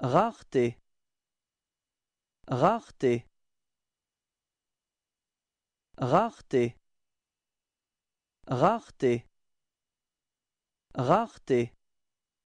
rareté rareté rareté rareté rareté